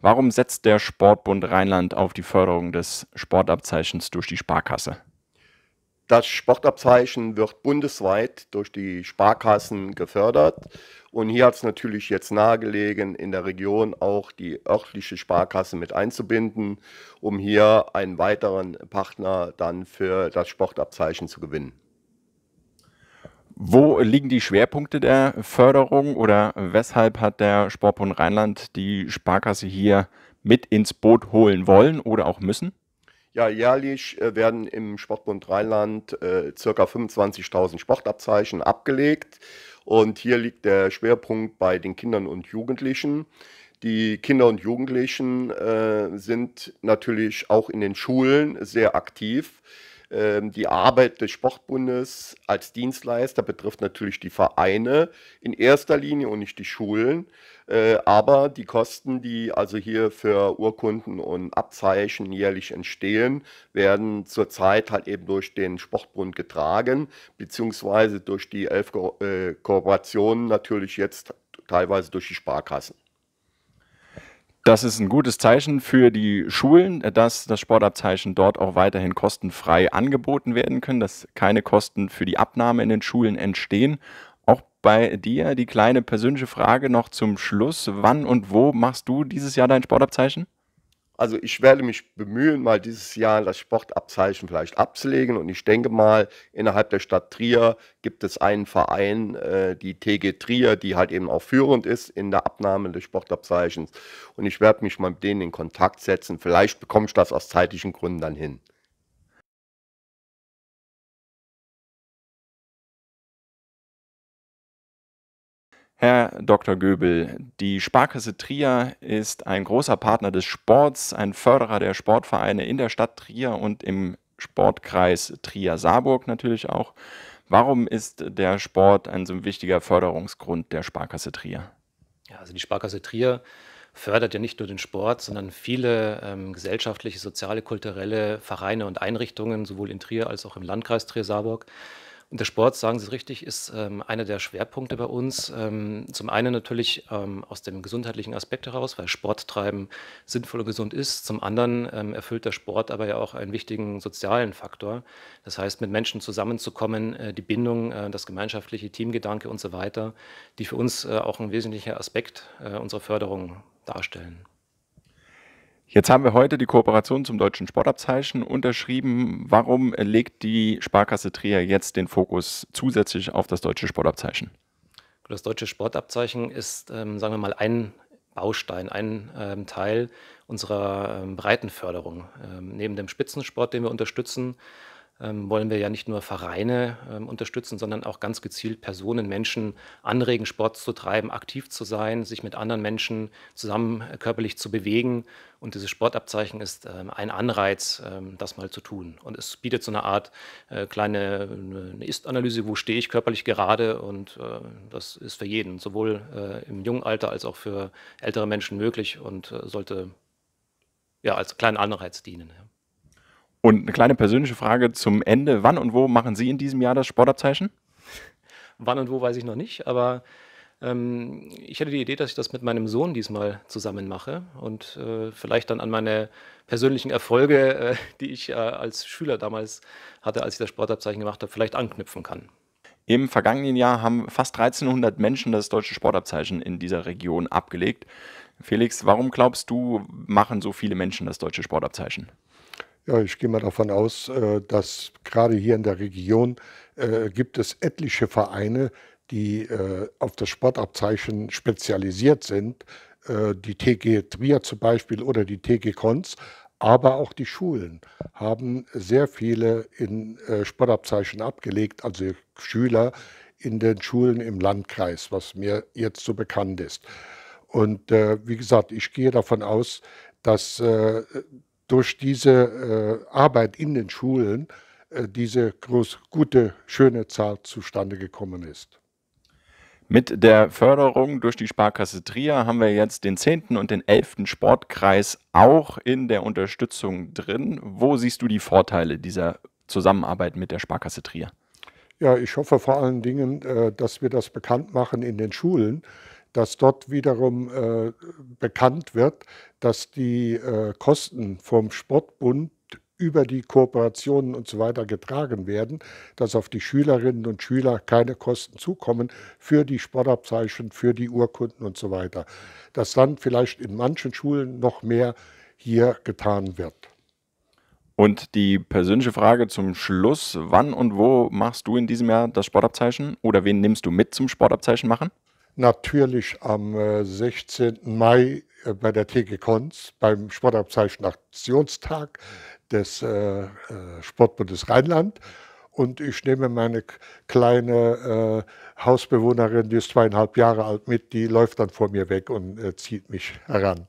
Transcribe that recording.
Warum setzt der Sportbund Rheinland auf die Förderung des Sportabzeichens durch die Sparkasse? Das Sportabzeichen wird bundesweit durch die Sparkassen gefördert. Und hier hat es natürlich jetzt nahegelegen, in der Region auch die örtliche Sparkasse mit einzubinden, um hier einen weiteren Partner dann für das Sportabzeichen zu gewinnen. Wo liegen die Schwerpunkte der Förderung oder weshalb hat der Sportbund Rheinland die Sparkasse hier mit ins Boot holen wollen oder auch müssen? Ja, jährlich äh, werden im Sportbund Rheinland äh, ca. 25.000 Sportabzeichen abgelegt. Und hier liegt der Schwerpunkt bei den Kindern und Jugendlichen. Die Kinder und Jugendlichen äh, sind natürlich auch in den Schulen sehr aktiv. Ähm, die Arbeit des Sportbundes als Dienstleister betrifft natürlich die Vereine in erster Linie und nicht die Schulen. Äh, aber die Kosten, die also hier für Urkunden und Abzeichen jährlich entstehen, werden zurzeit halt eben durch den Sportbund getragen, beziehungsweise durch die elf Ko äh, Kooperationen natürlich jetzt teilweise durch die Sparkassen. Das ist ein gutes Zeichen für die Schulen, dass das Sportabzeichen dort auch weiterhin kostenfrei angeboten werden können, dass keine Kosten für die Abnahme in den Schulen entstehen. Auch bei dir die kleine persönliche Frage noch zum Schluss. Wann und wo machst du dieses Jahr dein Sportabzeichen? Also ich werde mich bemühen, mal dieses Jahr das Sportabzeichen vielleicht abzulegen. Und ich denke mal, innerhalb der Stadt Trier gibt es einen Verein, äh, die TG Trier, die halt eben auch führend ist in der Abnahme des Sportabzeichens. Und ich werde mich mal mit denen in Kontakt setzen. Vielleicht bekomme ich das aus zeitlichen Gründen dann hin. Herr Dr. Göbel, die Sparkasse Trier ist ein großer Partner des Sports, ein Förderer der Sportvereine in der Stadt Trier und im Sportkreis Trier-Saarburg natürlich auch. Warum ist der Sport ein so wichtiger Förderungsgrund der Sparkasse Trier? Ja, also die Sparkasse Trier fördert ja nicht nur den Sport, sondern viele ähm, gesellschaftliche, soziale, kulturelle Vereine und Einrichtungen, sowohl in Trier als auch im Landkreis Trier-Saarburg. Und der Sport, sagen Sie es richtig, ist ähm, einer der Schwerpunkte bei uns. Ähm, zum einen natürlich ähm, aus dem gesundheitlichen Aspekt heraus, weil Sporttreiben sinnvoll und gesund ist. Zum anderen ähm, erfüllt der Sport aber ja auch einen wichtigen sozialen Faktor. Das heißt, mit Menschen zusammenzukommen, äh, die Bindung, äh, das gemeinschaftliche Teamgedanke und so weiter, die für uns äh, auch ein wesentlicher Aspekt äh, unserer Förderung darstellen. Jetzt haben wir heute die Kooperation zum deutschen Sportabzeichen unterschrieben. Warum legt die Sparkasse Trier jetzt den Fokus zusätzlich auf das deutsche Sportabzeichen? Das deutsche Sportabzeichen ist, ähm, sagen wir mal, ein Baustein, ein ähm, Teil unserer ähm, breiten Förderung. Ähm, neben dem Spitzensport, den wir unterstützen, ähm, wollen wir ja nicht nur Vereine ähm, unterstützen, sondern auch ganz gezielt Personen, Menschen anregen, Sport zu treiben, aktiv zu sein, sich mit anderen Menschen zusammen äh, körperlich zu bewegen. Und dieses Sportabzeichen ist ähm, ein Anreiz, ähm, das mal zu tun. Und es bietet so eine Art äh, kleine ne, Ist-Analyse, wo stehe ich körperlich gerade. Und äh, das ist für jeden, sowohl äh, im jungen Alter als auch für ältere Menschen möglich und äh, sollte ja als kleinen Anreiz dienen. Ja. Und eine kleine persönliche Frage zum Ende. Wann und wo machen Sie in diesem Jahr das Sportabzeichen? Wann und wo weiß ich noch nicht, aber ähm, ich hatte die Idee, dass ich das mit meinem Sohn diesmal zusammen mache und äh, vielleicht dann an meine persönlichen Erfolge, äh, die ich äh, als Schüler damals hatte, als ich das Sportabzeichen gemacht habe, vielleicht anknüpfen kann. Im vergangenen Jahr haben fast 1300 Menschen das deutsche Sportabzeichen in dieser Region abgelegt. Felix, warum glaubst du, machen so viele Menschen das deutsche Sportabzeichen? Ja, ich gehe mal davon aus, äh, dass gerade hier in der Region äh, gibt es etliche Vereine, die äh, auf das Sportabzeichen spezialisiert sind. Die TG Trier zum Beispiel oder die TG Konz, aber auch die Schulen haben sehr viele in Sportabzeichen abgelegt, also Schüler in den Schulen im Landkreis, was mir jetzt so bekannt ist. Und wie gesagt, ich gehe davon aus, dass durch diese äh, Arbeit in den Schulen äh, diese groß, gute, schöne Zahl zustande gekommen ist. Mit der Förderung durch die Sparkasse Trier haben wir jetzt den 10. und den 11. Sportkreis auch in der Unterstützung drin. Wo siehst du die Vorteile dieser Zusammenarbeit mit der Sparkasse Trier? Ja, ich hoffe vor allen Dingen, äh, dass wir das bekannt machen in den Schulen, dass dort wiederum äh, bekannt wird, dass die äh, Kosten vom Sportbund über die Kooperationen und so weiter getragen werden, dass auf die Schülerinnen und Schüler keine Kosten zukommen für die Sportabzeichen, für die Urkunden und so weiter. Dass dann vielleicht in manchen Schulen noch mehr hier getan wird. Und die persönliche Frage zum Schluss, wann und wo machst du in diesem Jahr das Sportabzeichen oder wen nimmst du mit zum Sportabzeichen machen? natürlich am 16. Äh, Mai äh, bei der TG Konz beim Sportabzeichen Aktionstag des äh, Sportbundes Rheinland. Und ich nehme meine kleine Hausbewohnerin, die ist zweieinhalb Jahre alt, mit, die läuft dann vor mir weg und zieht mich heran.